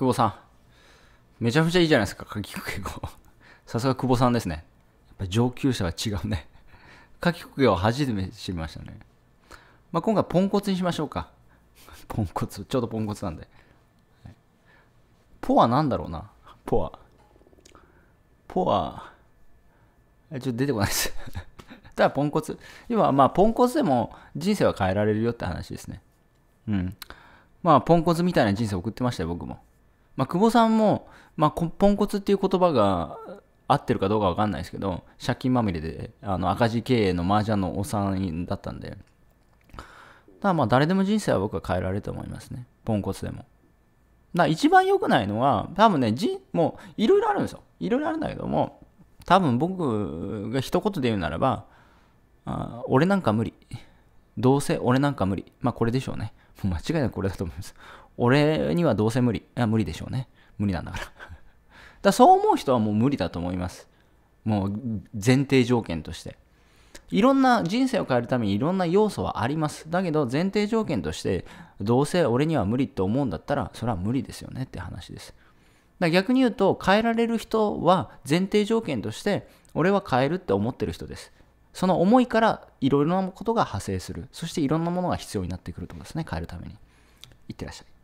久保さん。めちゃめちゃいいじゃないですか、夏季国語。さすが久保さんですね。やっぱ上級者は違うね。夏季国を初めて知りましたね。まあ、今回ポンコツにしましょうか。ポンコツ、ちょうどポンコツなんで。ポは何だろうな。ポは。ポは、ちょっと出てこないです。ただポンコツ。今はまあポンコツでも人生は変えられるよって話ですね。うん。まあポンコツみたいな人生送ってましたよ、僕も。まあ、久保さんも、まあ、ポンコツっていう言葉が合ってるかどうか分かんないですけど借金まみれであの赤字経営の麻雀のお産だったんでただまあ誰でも人生は僕は変えられると思いますねポンコツでもだ一番良くないのは多分ねじもういろいろあるんですよいろいろあるんだけども多分僕が一言で言うならばあ俺なんか無理どうせ俺なんか無理。まあこれでしょうね。もう間違いなくこれだと思います。俺にはどうせ無理。いや、無理でしょうね。無理なんだから。だそう思う人はもう無理だと思います。もう前提条件として。いろんな人生を変えるためにいろんな要素はあります。だけど前提条件としてどうせ俺には無理って思うんだったらそれは無理ですよねって話です。だ逆に言うと変えられる人は前提条件として俺は変えるって思ってる人です。その思いからいろいろなことが派生するそしていろんなものが必要になってくるというんですね変えるためにいってらっしゃい